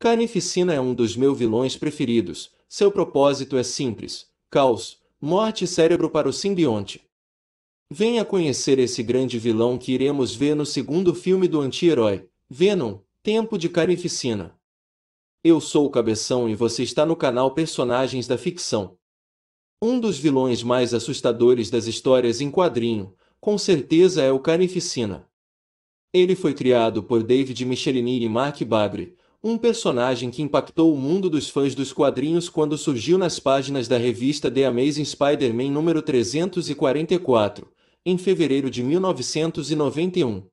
Carnificina é um dos meus vilões preferidos. Seu propósito é simples: caos, morte e cérebro para o simbionte. Venha conhecer esse grande vilão que iremos ver no segundo filme do anti-herói, Venom, Tempo de Carnificina. Eu sou o Cabeção e você está no canal Personagens da Ficção. Um dos vilões mais assustadores das histórias em quadrinho, com certeza é o Carnificina. Ele foi criado por David Michelinie e Mark Bagley um personagem que impactou o mundo dos fãs dos quadrinhos quando surgiu nas páginas da revista The Amazing Spider-Man número 344, em fevereiro de 1991.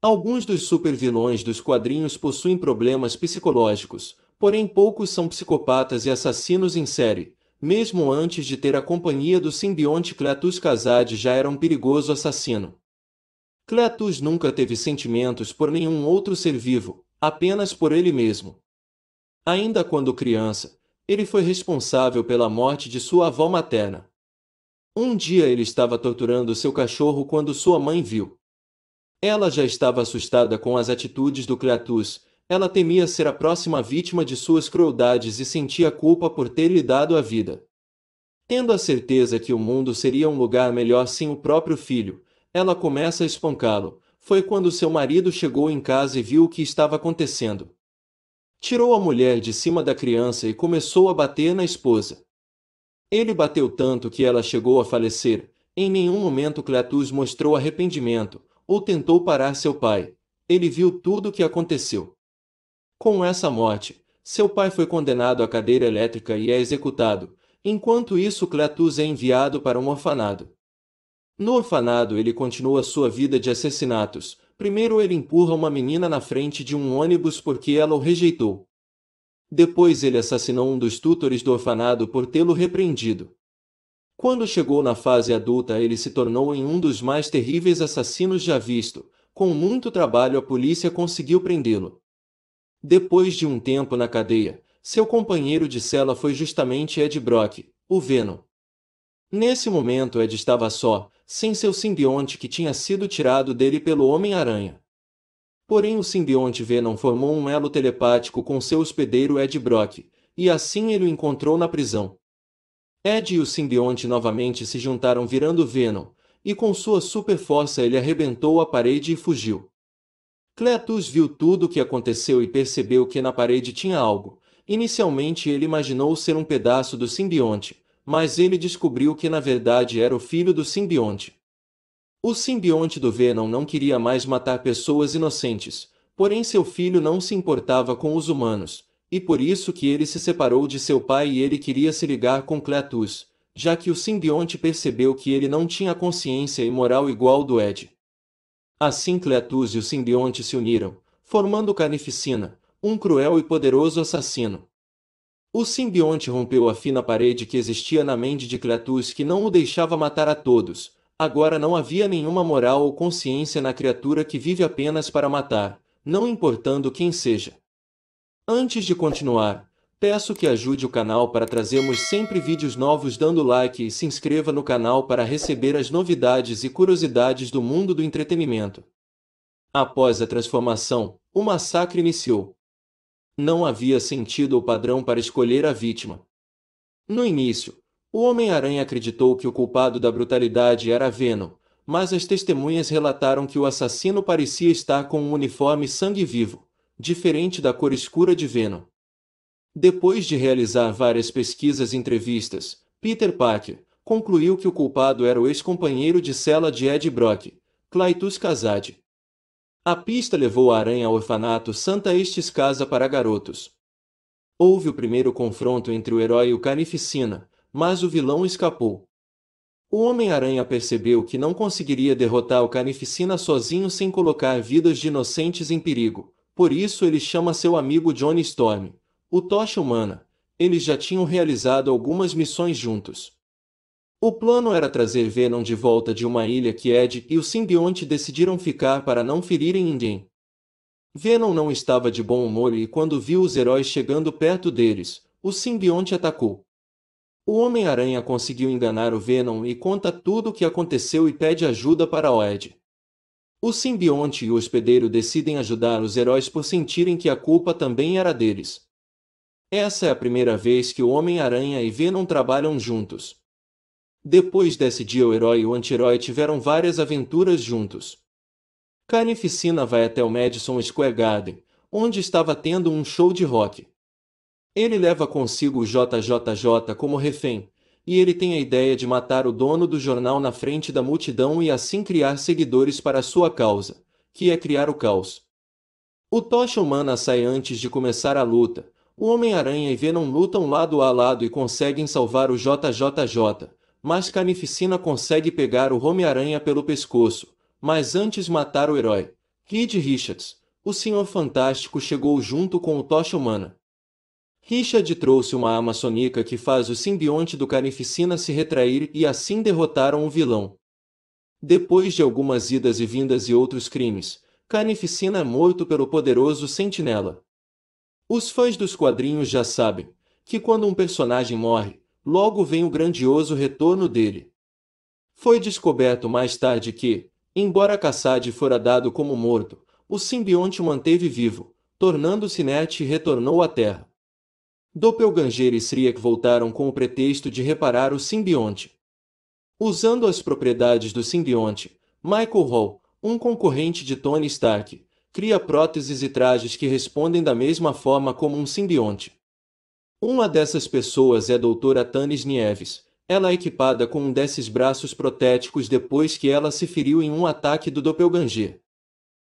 Alguns dos supervilões dos quadrinhos possuem problemas psicológicos, porém poucos são psicopatas e assassinos em série. Mesmo antes de ter a companhia do simbionte Cletus Kazad já era um perigoso assassino. Cletus nunca teve sentimentos por nenhum outro ser vivo, apenas por ele mesmo. Ainda quando criança, ele foi responsável pela morte de sua avó materna. Um dia ele estava torturando seu cachorro quando sua mãe viu. Ela já estava assustada com as atitudes do Kratos, ela temia ser a próxima vítima de suas crueldades e sentia culpa por ter lhe dado a vida. Tendo a certeza que o mundo seria um lugar melhor sem o próprio filho, ela começa a espancá-lo, foi quando seu marido chegou em casa e viu o que estava acontecendo. Tirou a mulher de cima da criança e começou a bater na esposa. Ele bateu tanto que ela chegou a falecer. Em nenhum momento Cletus mostrou arrependimento ou tentou parar seu pai. Ele viu tudo o que aconteceu. Com essa morte, seu pai foi condenado à cadeira elétrica e é executado. Enquanto isso, Cletus é enviado para um orfanato. No orfanato, ele continua sua vida de assassinatos. Primeiro, ele empurra uma menina na frente de um ônibus porque ela o rejeitou. Depois, ele assassinou um dos tutores do orfanato por tê-lo repreendido. Quando chegou na fase adulta, ele se tornou em um dos mais terríveis assassinos já visto. Com muito trabalho, a polícia conseguiu prendê-lo. Depois de um tempo na cadeia, seu companheiro de cela foi justamente Ed Brock, o Venom. Nesse momento, Ed estava só, sem seu simbionte que tinha sido tirado dele pelo Homem-Aranha. Porém o simbionte Venom formou um elo telepático com seu hospedeiro Ed Brock, e assim ele o encontrou na prisão. Ed e o simbionte novamente se juntaram virando Venom, e com sua super força ele arrebentou a parede e fugiu. Cletus viu tudo o que aconteceu e percebeu que na parede tinha algo. Inicialmente ele imaginou ser um pedaço do simbionte, mas ele descobriu que na verdade era o filho do simbionte. O simbionte do Venom não queria mais matar pessoas inocentes, porém seu filho não se importava com os humanos, e por isso que ele se separou de seu pai e ele queria se ligar com Cletus, já que o simbionte percebeu que ele não tinha consciência e moral igual do Ed. Assim Cletus e o simbionte se uniram, formando Carnificina, um cruel e poderoso assassino. O simbionte rompeu a fina parede que existia na mente de Kratos que não o deixava matar a todos. Agora não havia nenhuma moral ou consciência na criatura que vive apenas para matar, não importando quem seja. Antes de continuar, peço que ajude o canal para trazermos sempre vídeos novos dando like e se inscreva no canal para receber as novidades e curiosidades do mundo do entretenimento. Após a transformação, o massacre iniciou. Não havia sentido ou padrão para escolher a vítima. No início, o Homem-Aranha acreditou que o culpado da brutalidade era Venom, mas as testemunhas relataram que o assassino parecia estar com um uniforme sangue vivo, diferente da cor escura de Venom. Depois de realizar várias pesquisas e entrevistas, Peter Parker concluiu que o culpado era o ex-companheiro de cela de Ed Brock, Claytus Kazad. A pista levou a aranha ao orfanato Santa Estes Casa para Garotos. Houve o primeiro confronto entre o herói e o carnificina, mas o vilão escapou. O Homem-Aranha percebeu que não conseguiria derrotar o carnificina sozinho sem colocar vidas de inocentes em perigo, por isso ele chama seu amigo Johnny Storm, o Tocha Humana. Eles já tinham realizado algumas missões juntos. O plano era trazer Venom de volta de uma ilha que Ed e o simbionte decidiram ficar para não ferirem ninguém. Venom não estava de bom humor e quando viu os heróis chegando perto deles, o simbionte atacou. O Homem-Aranha conseguiu enganar o Venom e conta tudo o que aconteceu e pede ajuda para o Ed. O simbionte e o hospedeiro decidem ajudar os heróis por sentirem que a culpa também era deles. Essa é a primeira vez que o Homem-Aranha e Venom trabalham juntos. Depois desse dia, o herói e o anti-herói tiveram várias aventuras juntos. Carnificina vai até o Madison Square Garden, onde estava tendo um show de rock. Ele leva consigo o JJJ como refém, e ele tem a ideia de matar o dono do jornal na frente da multidão e assim criar seguidores para sua causa, que é criar o caos. O Tocha Humana sai antes de começar a luta. O Homem-Aranha e Venom lutam lado a lado e conseguem salvar o JJJ, mas Carnificina consegue pegar o Homem-Aranha pelo pescoço, mas antes matar o herói. Reed Richards, o Senhor Fantástico chegou junto com o Tocha Humana. Richard trouxe uma sonica que faz o simbionte do Carnificina se retrair e assim derrotaram o vilão. Depois de algumas idas e vindas e outros crimes, Carnificina é morto pelo poderoso Sentinela. Os fãs dos quadrinhos já sabem que quando um personagem morre, logo vem o grandioso retorno dele. Foi descoberto mais tarde que, embora Kassad fora dado como morto, o simbionte o manteve vivo, tornando-se inerte e retornou à Terra. Doppelganger e Sriak voltaram com o pretexto de reparar o simbionte. Usando as propriedades do simbionte, Michael Hall, um concorrente de Tony Stark, cria próteses e trajes que respondem da mesma forma como um simbionte. Uma dessas pessoas é a doutora Tanis Nieves. Ela é equipada com um desses braços protéticos depois que ela se feriu em um ataque do Doppelganger.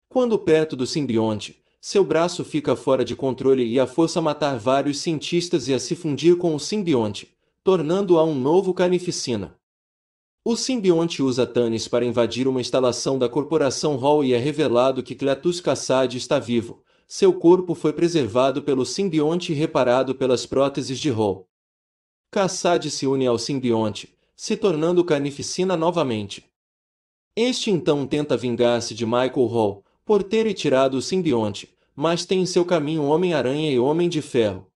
Quando perto do simbionte, seu braço fica fora de controle e a força matar vários cientistas e a se fundir com o simbionte, tornando-a um novo carnificina. O simbionte usa Tanis para invadir uma instalação da corporação Hall e é revelado que Cletus Kassad está vivo, seu corpo foi preservado pelo simbionte e reparado pelas próteses de Hall. Kassad se une ao simbionte, se tornando carnificina novamente. Este então tenta vingar-se de Michael Hall, por ter retirado o simbionte, mas tem em seu caminho Homem-Aranha e Homem de Ferro.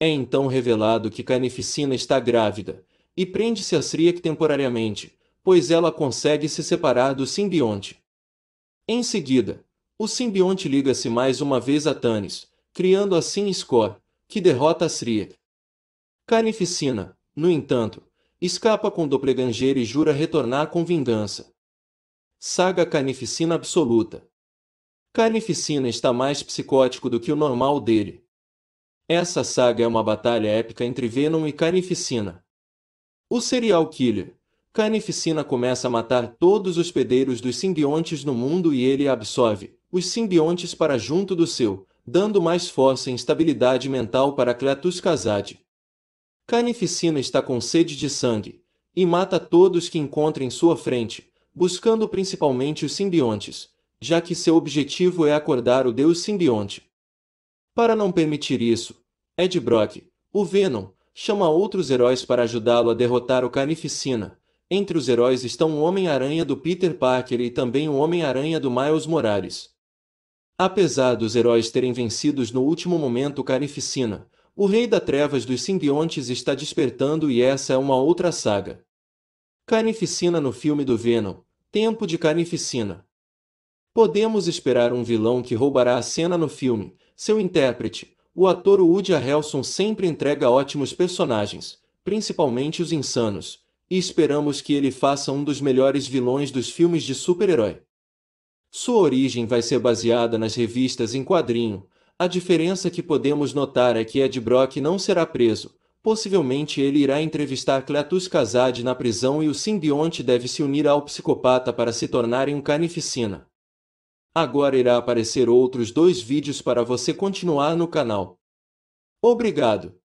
É então revelado que Carnificina está grávida, e prende-se a Sriak temporariamente, pois ela consegue se separar do simbionte. Em seguida, o simbionte liga-se mais uma vez a Tanis, criando assim Scor, que derrota a Sria. Carnificina, no entanto, escapa com Doplegangeiro e jura retornar com vingança. Saga Carnificina Absoluta Carnificina está mais psicótico do que o normal dele. Essa saga é uma batalha épica entre Venom e Carnificina. O serial killer, Carnificina começa a matar todos os pedeiros dos simbiontes no mundo e ele absorve, os simbiontes para junto do seu, dando mais força e estabilidade mental para Cletus Kazad. Carnificina está com sede de sangue, e mata todos que encontra em sua frente, buscando principalmente os simbiontes, já que seu objetivo é acordar o deus simbionte. Para não permitir isso, Ed Brock, o Venom, chama outros heróis para ajudá-lo a derrotar o Carnificina. Entre os heróis estão o Homem-Aranha do Peter Parker e também o Homem-Aranha do Miles Morales. Apesar dos heróis terem vencidos no último momento Carnificina, o Rei da Trevas dos Simbiontes está despertando e essa é uma outra saga. Carnificina no filme do Venom, Tempo de Carnificina. Podemos esperar um vilão que roubará a cena no filme. Seu intérprete, o ator Woody Harrelson sempre entrega ótimos personagens, principalmente os insanos, e esperamos que ele faça um dos melhores vilões dos filmes de super-herói. Sua origem vai ser baseada nas revistas em quadrinho. A diferença que podemos notar é que Ed Brock não será preso. Possivelmente ele irá entrevistar Cletus Kazad na prisão e o simbionte deve se unir ao psicopata para se tornar um carnificina. Agora irá aparecer outros dois vídeos para você continuar no canal. Obrigado!